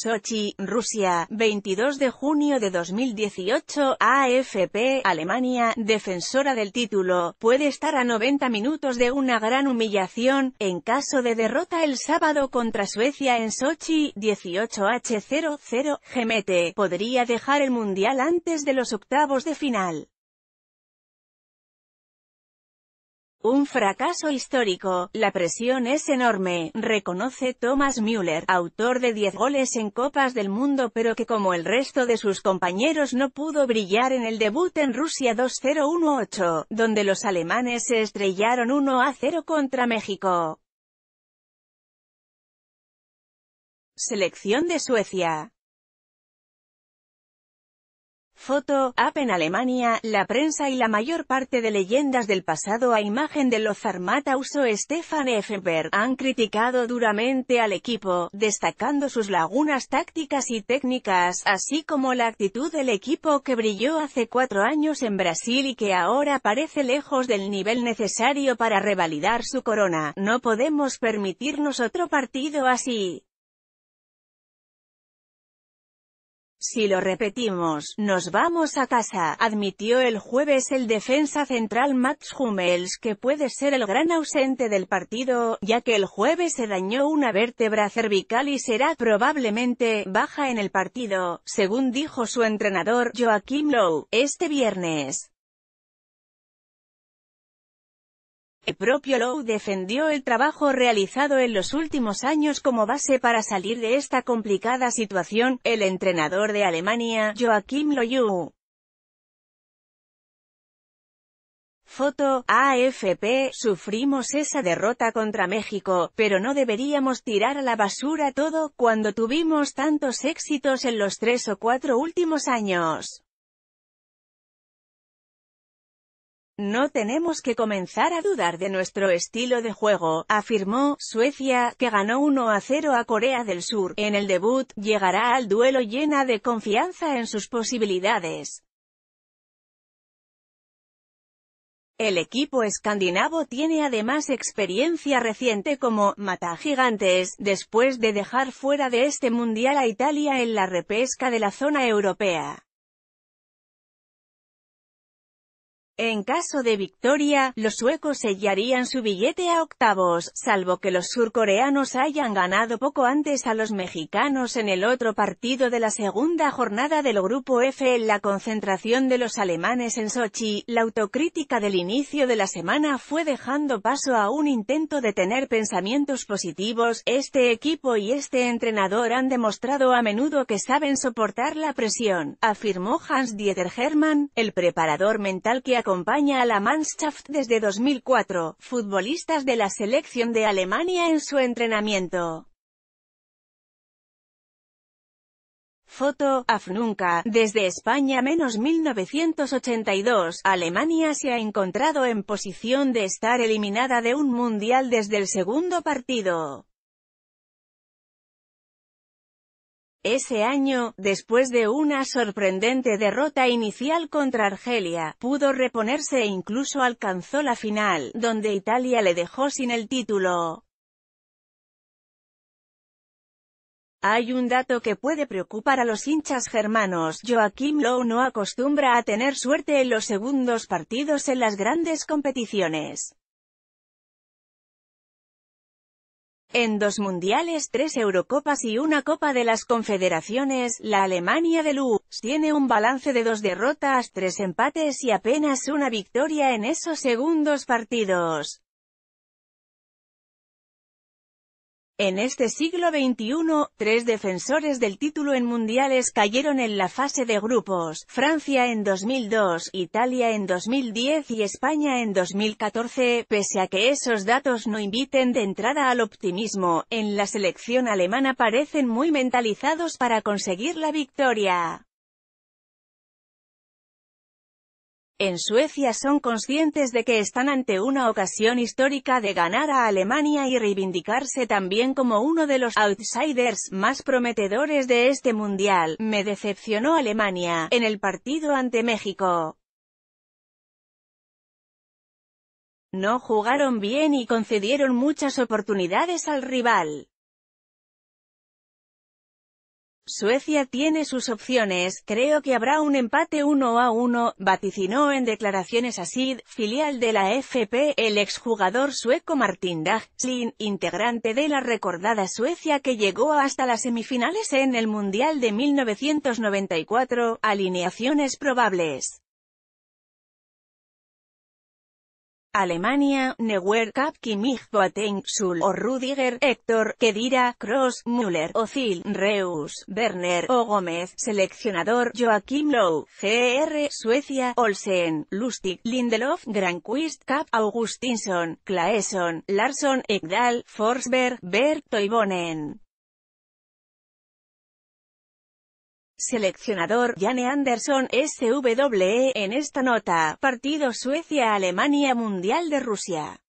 Sochi, Rusia, 22 de junio de 2018, AFP, Alemania, defensora del título, puede estar a 90 minutos de una gran humillación, en caso de derrota el sábado contra Suecia en Sochi, 18H00, GMT, podría dejar el Mundial antes de los octavos de final. Un fracaso histórico, la presión es enorme, reconoce Thomas Müller, autor de 10 goles en Copas del Mundo pero que como el resto de sus compañeros no pudo brillar en el debut en Rusia 2 0 1 donde los alemanes se estrellaron 1-0 contra México. Selección de Suecia Foto, App en Alemania, la prensa y la mayor parte de leyendas del pasado a imagen de uso Stefan Effenberg han criticado duramente al equipo, destacando sus lagunas tácticas y técnicas, así como la actitud del equipo que brilló hace cuatro años en Brasil y que ahora parece lejos del nivel necesario para revalidar su corona. No podemos permitirnos otro partido así. Si lo repetimos, nos vamos a casa, admitió el jueves el defensa central Max Hummels que puede ser el gran ausente del partido, ya que el jueves se dañó una vértebra cervical y será probablemente baja en el partido, según dijo su entrenador Joaquim Lowe, este viernes. El propio Lowe defendió el trabajo realizado en los últimos años como base para salir de esta complicada situación. El entrenador de Alemania, Joachim Loyu, Foto, AFP, sufrimos esa derrota contra México, pero no deberíamos tirar a la basura todo, cuando tuvimos tantos éxitos en los tres o cuatro últimos años. No tenemos que comenzar a dudar de nuestro estilo de juego, afirmó. Suecia, que ganó 1 a 0 a Corea del Sur, en el debut, llegará al duelo llena de confianza en sus posibilidades. El equipo escandinavo tiene además experiencia reciente como «mata gigantes», después de dejar fuera de este mundial a Italia en la repesca de la zona europea. En caso de victoria, los suecos sellarían su billete a octavos, salvo que los surcoreanos hayan ganado poco antes a los mexicanos en el otro partido de la segunda jornada del Grupo F en la concentración de los alemanes en Sochi. La autocrítica del inicio de la semana fue dejando paso a un intento de tener pensamientos positivos. Este equipo y este entrenador han demostrado a menudo que saben soportar la presión, afirmó Hans-Dieter Hermann, el preparador mental que ha acompaña a la Mannschaft desde 2004, futbolistas de la selección de Alemania en su entrenamiento. Foto, Afnunca, desde España menos 1982, Alemania se ha encontrado en posición de estar eliminada de un mundial desde el segundo partido. Ese año, después de una sorprendente derrota inicial contra Argelia, pudo reponerse e incluso alcanzó la final, donde Italia le dejó sin el título. Hay un dato que puede preocupar a los hinchas germanos, Joaquim Lowe no acostumbra a tener suerte en los segundos partidos en las grandes competiciones. En dos mundiales, tres Eurocopas y una Copa de las Confederaciones, la Alemania de Luz tiene un balance de dos derrotas, tres empates y apenas una victoria en esos segundos partidos. En este siglo XXI, tres defensores del título en mundiales cayeron en la fase de grupos, Francia en 2002, Italia en 2010 y España en 2014, pese a que esos datos no inviten de entrada al optimismo, en la selección alemana parecen muy mentalizados para conseguir la victoria. En Suecia son conscientes de que están ante una ocasión histórica de ganar a Alemania y reivindicarse también como uno de los outsiders más prometedores de este mundial. Me decepcionó Alemania, en el partido ante México. No jugaron bien y concedieron muchas oportunidades al rival. Suecia tiene sus opciones, creo que habrá un empate 1 a 1, vaticinó en declaraciones a SID, filial de la FP, el exjugador sueco Martin Dagslin, integrante de la recordada Suecia que llegó hasta las semifinales en el Mundial de 1994, alineaciones probables. Alemania, Neuer Cup Kimmich Boateng Schul o Rudiger, Héctor, Kedira, Cross, Müller, Ozil, Reus, Werner o Gómez, seleccionador, Joachim Low, CR, Suecia, Olsen, Lustig, Lindelof, Granquist, Cap, Augustinson, Claesson, Larsson, Ekdal, Forsberg, Berg, Bonen. Seleccionador, Jane Anderson, SWE, en esta nota, Partido Suecia-Alemania Mundial de Rusia.